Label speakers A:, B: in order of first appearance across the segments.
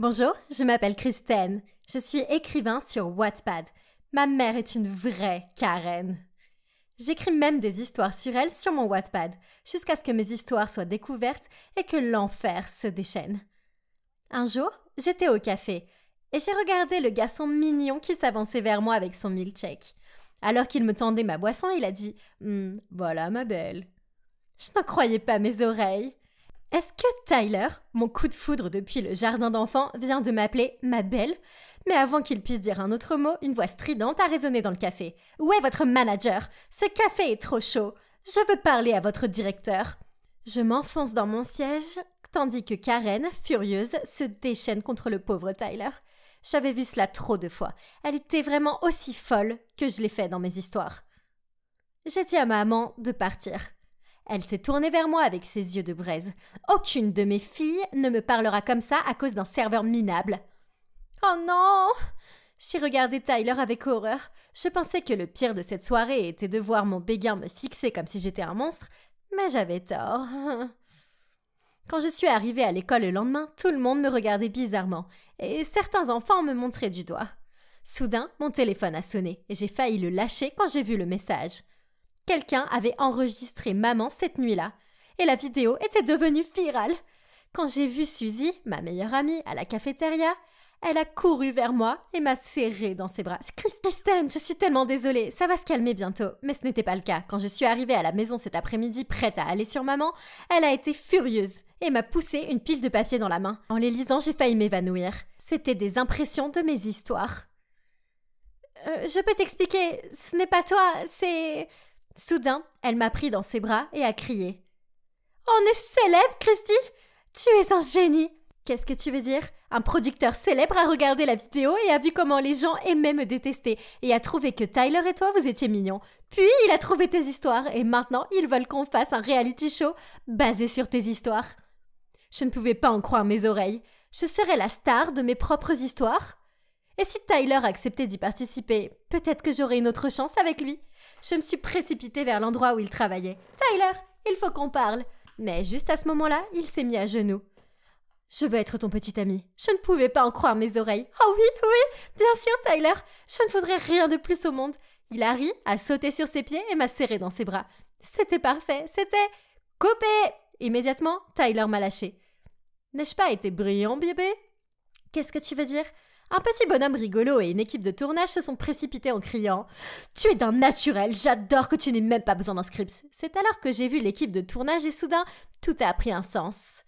A: Bonjour, je m'appelle Christine. Je suis écrivain sur Wattpad. Ma mère est une vraie Karen. J'écris même des histoires sur elle sur mon Wattpad, jusqu'à ce que mes histoires soient découvertes et que l'enfer se déchaîne. Un jour, j'étais au café et j'ai regardé le garçon mignon qui s'avançait vers moi avec son milkshake. Alors qu'il me tendait ma boisson, il a dit hum, Voilà ma belle. Je n'en croyais pas mes oreilles. Est-ce que Tyler, mon coup de foudre depuis le jardin d'enfants, vient de m'appeler ma belle Mais avant qu'il puisse dire un autre mot, une voix stridente a résonné dans le café. Où est votre manager Ce café est trop chaud. Je veux parler à votre directeur. Je m'enfonce dans mon siège, tandis que Karen, furieuse, se déchaîne contre le pauvre Tyler. J'avais vu cela trop de fois. Elle était vraiment aussi folle que je l'ai fait dans mes histoires. J'ai dit à ma maman de partir. Elle s'est tournée vers moi avec ses yeux de braise. Aucune de mes filles ne me parlera comme ça à cause d'un serveur minable. Oh non J'ai regardé Tyler avec horreur. Je pensais que le pire de cette soirée était de voir mon béguin me fixer comme si j'étais un monstre, mais j'avais tort. Quand je suis arrivée à l'école le lendemain, tout le monde me regardait bizarrement, et certains enfants me montraient du doigt. Soudain, mon téléphone a sonné, et j'ai failli le lâcher quand j'ai vu le message. Quelqu'un avait enregistré maman cette nuit-là, et la vidéo était devenue virale. Quand j'ai vu Suzy, ma meilleure amie, à la cafétéria, elle a couru vers moi et m'a serrée dans ses bras. Chris je suis tellement désolée, ça va se calmer bientôt. Mais ce n'était pas le cas. Quand je suis arrivée à la maison cet après-midi prête à aller sur maman, elle a été furieuse et m'a poussé une pile de papier dans la main. En les lisant, j'ai failli m'évanouir. C'était des impressions de mes histoires. Euh, je peux t'expliquer, ce n'est pas toi, c'est... Soudain, elle m'a pris dans ses bras et a crié. On est célèbre, Christy Tu es un génie Qu'est-ce que tu veux dire Un producteur célèbre a regardé la vidéo et a vu comment les gens aimaient me détester et a trouvé que Tyler et toi vous étiez mignons. Puis il a trouvé tes histoires et maintenant ils veulent qu'on fasse un reality show basé sur tes histoires. Je ne pouvais pas en croire mes oreilles. Je serais la star de mes propres histoires et si Tyler acceptait d'y participer, peut-être que j'aurais une autre chance avec lui. Je me suis précipitée vers l'endroit où il travaillait. Tyler, il faut qu'on parle. Mais juste à ce moment-là, il s'est mis à genoux. Je veux être ton petit ami. Je ne pouvais pas en croire mes oreilles. Oh oui, oui, bien sûr, Tyler. Je ne voudrais rien de plus au monde. Il a ri, a sauté sur ses pieds et m'a serré dans ses bras. C'était parfait, c'était copé. Immédiatement, Tyler m'a lâché. N'ai-je pas été brillant, bébé Qu'est-ce que tu veux dire un petit bonhomme rigolo et une équipe de tournage se sont précipités en criant Tu es d'un naturel, j'adore que tu n'aies même pas besoin d'un script. C'est alors que j'ai vu l'équipe de tournage et soudain, tout a pris un sens.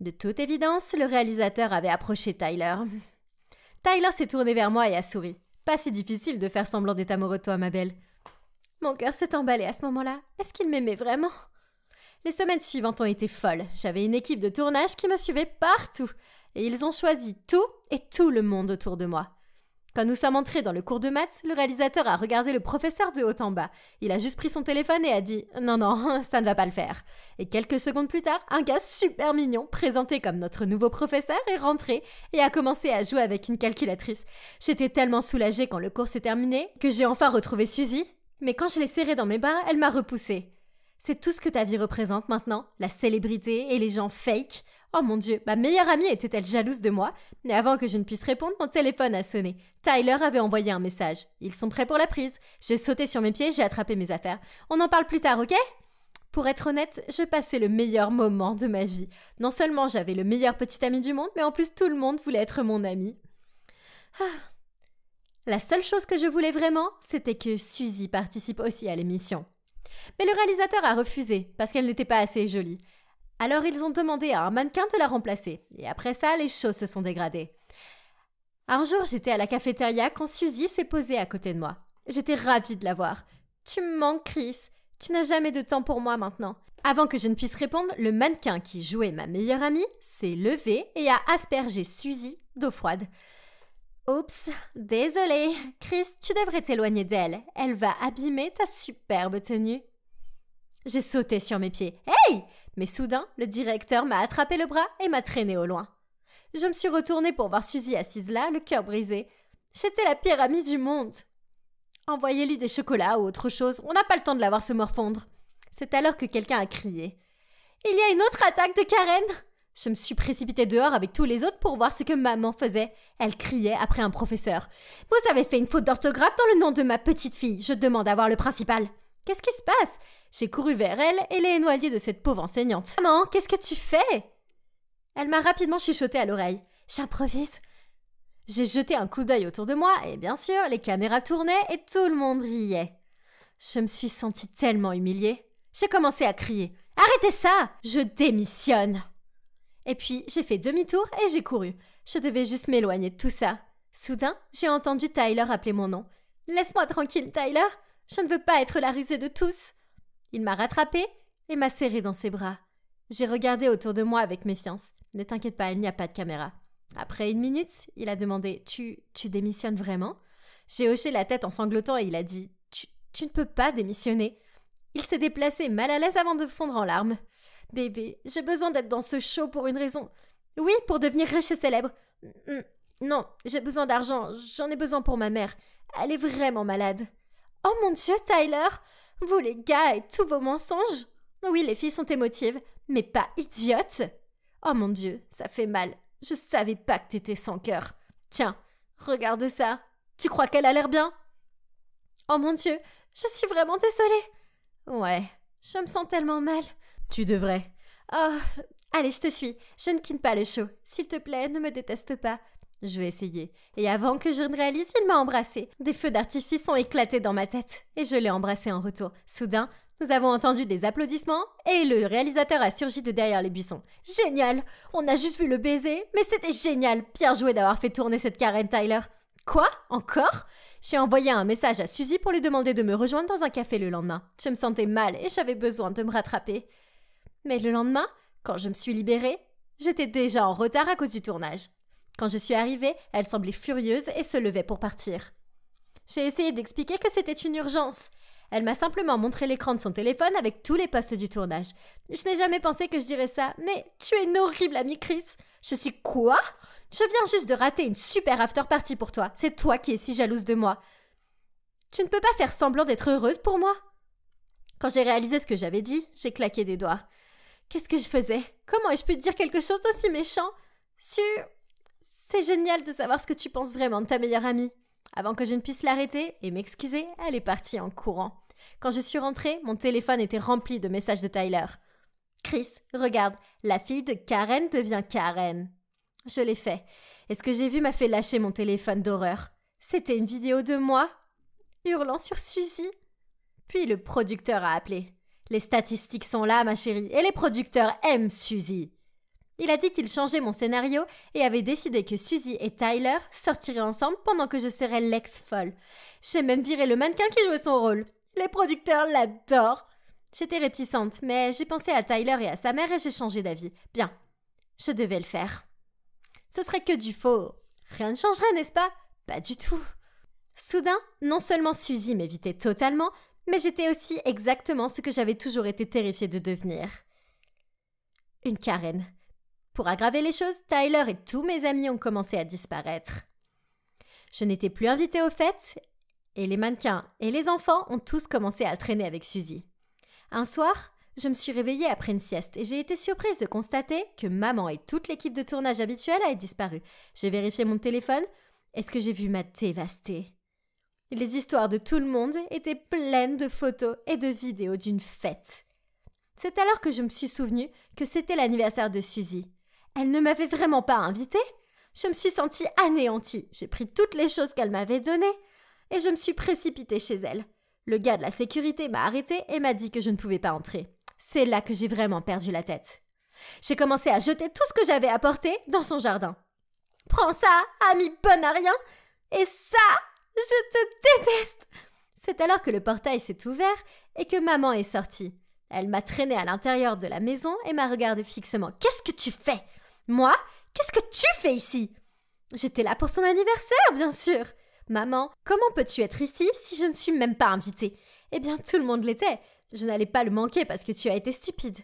A: De toute évidence, le réalisateur avait approché Tyler. Tyler s'est tourné vers moi et a souri. Pas si difficile de faire semblant d'être amoureux de toi, ma belle. Mon cœur s'est emballé à ce moment-là. Est-ce qu'il m'aimait vraiment les semaines suivantes ont été folles. J'avais une équipe de tournage qui me suivait partout et ils ont choisi tout et tout le monde autour de moi. Quand nous sommes entrés dans le cours de maths, le réalisateur a regardé le professeur de haut en bas. Il a juste pris son téléphone et a dit Non, non, ça ne va pas le faire. Et quelques secondes plus tard, un gars super mignon, présenté comme notre nouveau professeur, est rentré et a commencé à jouer avec une calculatrice. J'étais tellement soulagée quand le cours s'est terminé que j'ai enfin retrouvé Suzy. Mais quand je l'ai serrée dans mes bras, elle m'a repoussée. C'est tout ce que ta vie représente maintenant, la célébrité et les gens fake. Oh mon dieu, ma meilleure amie était-elle jalouse de moi Mais avant que je ne puisse répondre, mon téléphone a sonné. Tyler avait envoyé un message. Ils sont prêts pour la prise. J'ai sauté sur mes pieds, j'ai attrapé mes affaires. On en parle plus tard, ok pour être honnête, je passais le meilleur moment de ma vie. Non seulement j'avais le meilleur petit ami du monde, mais en plus tout le monde voulait être mon ami. Ah. La seule chose que je voulais vraiment, c'était que Suzy participe aussi à l'émission. Mais le réalisateur a refusé parce qu'elle n'était pas assez jolie. Alors ils ont demandé à un mannequin de la remplacer, et après ça, les choses se sont dégradées. Un jour, j'étais à la cafétéria quand Suzy s'est posée à côté de moi. J'étais ravie de la voir. Tu me manques, Chris. Tu n'as jamais de temps pour moi maintenant. Avant que je ne puisse répondre, le mannequin qui jouait ma meilleure amie s'est levé et a aspergé Suzy d'eau froide. Oups, désolé! Chris, tu devrais t'éloigner d'elle. Elle va abîmer ta superbe tenue. J'ai sauté sur mes pieds. Hey Mais soudain, le directeur m'a attrapé le bras et m'a traîné au loin. Je me suis retournée pour voir Suzy assise là, le cœur brisé. J'étais la pire amie du monde. Envoyez-lui des chocolats ou autre chose, on n'a pas le temps de la voir se morfondre. C'est alors que quelqu'un a crié. Il y a une autre attaque de Karen je me suis précipitée dehors avec tous les autres pour voir ce que maman faisait. Elle criait après un professeur. Vous avez fait une faute d'orthographe dans le nom de ma petite fille. Je demande à voir le principal. Qu'est-ce qui se passe J'ai couru vers elle et les noyée de cette pauvre enseignante. Maman, qu'est-ce que tu fais Elle m'a rapidement chuchoté à l'oreille. J'improvise. J'ai jeté un coup d'œil autour de moi et bien sûr, les caméras tournaient et tout le monde riait. Je me suis sentie tellement humiliée. J'ai commencé à crier Arrêtez ça Je démissionne Et puis j'ai fait demi-tour et j'ai couru. Je devais juste m'éloigner de tout ça. Soudain, j'ai entendu Tyler appeler mon nom. Laisse-moi tranquille, Tyler je ne veux pas être la risée de tous. Il m'a rattrapée et m'a serrée dans ses bras. J'ai regardé autour de moi avec méfiance. Ne t'inquiète pas, il n'y a pas de caméra. Après une minute, il a demandé Tu, tu démissionnes vraiment J'ai hoché la tête en sanglotant et il a dit Tu, tu ne peux pas démissionner. Il s'est déplacé mal à l'aise avant de fondre en larmes. Bébé, j'ai besoin d'être dans ce show pour une raison. Oui, pour devenir riche et célèbre. Non, j'ai besoin d'argent, j'en ai besoin pour ma mère. Elle est vraiment malade. Oh mon Dieu, Tyler Vous les gars et tous vos mensonges Oui, les filles sont émotives, mais pas idiotes Oh mon Dieu, ça fait mal. Je savais pas que t'étais sans cœur. Tiens, regarde ça. Tu crois qu'elle a l'air bien Oh mon Dieu, je suis vraiment désolée. Ouais, je me sens tellement mal. Tu devrais. Oh, allez, je te suis. Je ne quitte pas le show. S'il te plaît, ne me déteste pas. Je vais essayer. Et avant que je ne réalise, il m'a embrassé. Des feux d'artifice ont éclaté dans ma tête. Et je l'ai embrassé en retour. Soudain, nous avons entendu des applaudissements et le réalisateur a surgi de derrière les buissons. Génial On a juste vu le baiser, mais c'était génial Pierre joué d'avoir fait tourner cette Karen Tyler. Quoi Encore J'ai envoyé un message à Suzy pour lui demander de me rejoindre dans un café le lendemain. Je me sentais mal et j'avais besoin de me rattraper. Mais le lendemain, quand je me suis libérée, j'étais déjà en retard à cause du tournage. Quand je suis arrivée, elle semblait furieuse et se levait pour partir. J'ai essayé d'expliquer que c'était une urgence. Elle m'a simplement montré l'écran de son téléphone avec tous les postes du tournage. Je n'ai jamais pensé que je dirais ça, mais tu es une horrible amie, Chris. Je suis quoi Je viens juste de rater une super after party pour toi. C'est toi qui es si jalouse de moi. Tu ne peux pas faire semblant d'être heureuse pour moi. Quand j'ai réalisé ce que j'avais dit, j'ai claqué des doigts. Qu'est-ce que je faisais Comment ai-je pu dire quelque chose d'aussi méchant Sur c'est génial de savoir ce que tu penses vraiment de ta meilleure amie. Avant que je ne puisse l'arrêter et m'excuser, elle est partie en courant. Quand je suis rentrée, mon téléphone était rempli de messages de Tyler. Chris, regarde, la fille de Karen devient Karen. Je l'ai fait. Et ce que j'ai vu m'a fait lâcher mon téléphone d'horreur. C'était une vidéo de moi, hurlant sur Suzy. Puis le producteur a appelé. Les statistiques sont là, ma chérie, et les producteurs aiment Suzy. Il a dit qu'il changeait mon scénario et avait décidé que Suzy et Tyler sortiraient ensemble pendant que je serais l'ex-folle. J'ai même viré le mannequin qui jouait son rôle. Les producteurs l'adorent. J'étais réticente, mais j'ai pensé à Tyler et à sa mère et j'ai changé d'avis. Bien, je devais le faire. Ce serait que du faux. Rien ne changerait, n'est-ce pas Pas du tout. Soudain, non seulement Suzy m'évitait totalement, mais j'étais aussi exactement ce que j'avais toujours été terrifiée de devenir. Une Karen. Pour aggraver les choses, Tyler et tous mes amis ont commencé à disparaître. Je n'étais plus invitée aux fêtes et les mannequins et les enfants ont tous commencé à traîner avec Suzy. Un soir, je me suis réveillée après une sieste et j'ai été surprise de constater que maman et toute l'équipe de tournage habituelle avaient disparu. J'ai vérifié mon téléphone. Est-ce que j'ai vu ma dévastée Les histoires de tout le monde étaient pleines de photos et de vidéos d'une fête. C'est alors que je me suis souvenue que c'était l'anniversaire de Suzy. Elle ne m'avait vraiment pas invitée. Je me suis sentie anéantie. J'ai pris toutes les choses qu'elle m'avait données et je me suis précipitée chez elle. Le gars de la sécurité m'a arrêtée et m'a dit que je ne pouvais pas entrer. C'est là que j'ai vraiment perdu la tête. J'ai commencé à jeter tout ce que j'avais apporté dans son jardin. Prends ça, ami bon à rien Et ça, je te déteste C'est alors que le portail s'est ouvert et que maman est sortie. Elle m'a traînée à l'intérieur de la maison et m'a regardée fixement. Qu'est-ce que tu fais moi Qu'est-ce que tu fais ici J'étais là pour son anniversaire, bien sûr. Maman, comment peux-tu être ici si je ne suis même pas invitée Eh bien, tout le monde l'était. Je n'allais pas le manquer parce que tu as été stupide.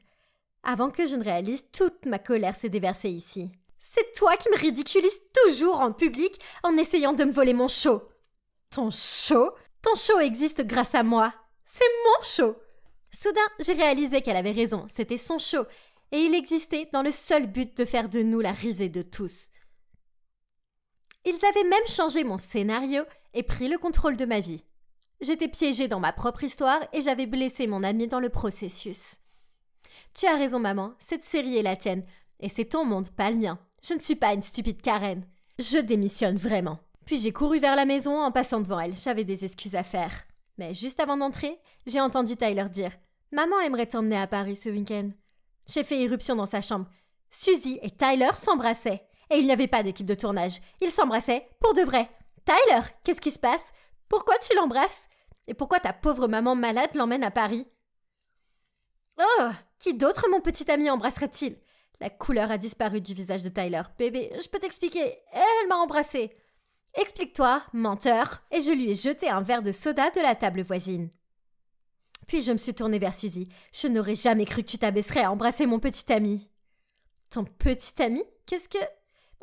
A: Avant que je ne réalise, toute ma colère s'est déversée ici. C'est toi qui me ridiculises toujours en public en essayant de me voler mon show. Ton show Ton show existe grâce à moi. C'est mon show. Soudain, j'ai réalisé qu'elle avait raison, c'était son show, et il existait dans le seul but de faire de nous la risée de tous. Ils avaient même changé mon scénario et pris le contrôle de ma vie. J'étais piégée dans ma propre histoire et j'avais blessé mon ami dans le processus. Tu as raison, maman, cette série est la tienne, et c'est ton monde, pas le mien. Je ne suis pas une stupide Karen. Je démissionne vraiment. Puis j'ai couru vers la maison en passant devant elle, j'avais des excuses à faire. Mais juste avant d'entrer, j'ai entendu Tyler dire Maman aimerait t'emmener à Paris ce week-end. J'ai fait irruption dans sa chambre. Suzy et Tyler s'embrassaient. Et il n'y avait pas d'équipe de tournage. Ils s'embrassaient pour de vrai. Tyler, qu'est-ce qui se passe Pourquoi tu l'embrasses Et pourquoi ta pauvre maman malade l'emmène à Paris Oh Qui d'autre, mon petit ami, embrasserait-il La couleur a disparu du visage de Tyler. Bébé, je peux t'expliquer. Elle m'a embrassée. Explique-toi, menteur. Et je lui ai jeté un verre de soda de la table voisine. Puis je me suis tournée vers Suzy. Je n'aurais jamais cru que tu t'abaisserais à embrasser mon petit ami. Ton petit ami Qu'est-ce que.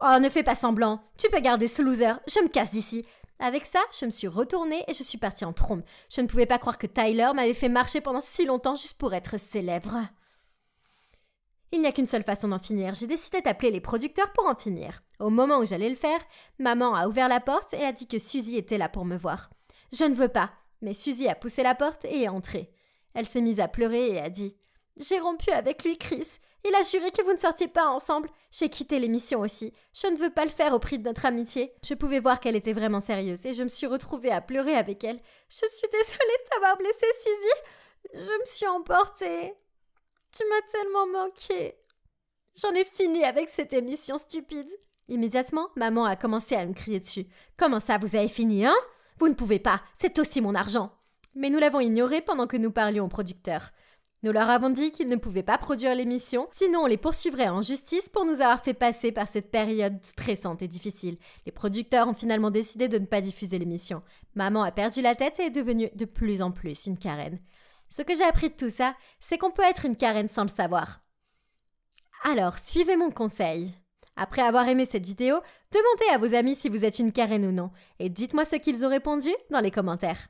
A: Oh, ne fais pas semblant. Tu peux garder ce loser. Je me casse d'ici. Avec ça, je me suis retournée et je suis partie en trombe. Je ne pouvais pas croire que Tyler m'avait fait marcher pendant si longtemps juste pour être célèbre. Il n'y a qu'une seule façon d'en finir. J'ai décidé d'appeler les producteurs pour en finir. Au moment où j'allais le faire, maman a ouvert la porte et a dit que Suzy était là pour me voir. Je ne veux pas. Mais Suzy a poussé la porte et est entrée. Elle s'est mise à pleurer et a dit J'ai rompu avec lui, Chris. Il a juré que vous ne sortiez pas ensemble. J'ai quitté l'émission aussi. Je ne veux pas le faire au prix de notre amitié. Je pouvais voir qu'elle était vraiment sérieuse et je me suis retrouvée à pleurer avec elle. Je suis désolée de t'avoir blessé Suzy. Je me suis emportée. Tu m'as tellement manqué. J'en ai fini avec cette émission stupide. Immédiatement, maman a commencé à me crier dessus. Comment ça, vous avez fini, hein vous ne pouvez pas, c'est aussi mon argent. Mais nous l'avons ignoré pendant que nous parlions aux producteurs. Nous leur avons dit qu'ils ne pouvaient pas produire l'émission, sinon on les poursuivrait en justice pour nous avoir fait passer par cette période stressante et difficile. Les producteurs ont finalement décidé de ne pas diffuser l'émission. Maman a perdu la tête et est devenue de plus en plus une carène. Ce que j'ai appris de tout ça, c'est qu'on peut être une carène sans le savoir. Alors, suivez mon conseil. Après avoir aimé cette vidéo, demandez à vos amis si vous êtes une carène ou non, et dites-moi ce qu'ils ont répondu dans les commentaires.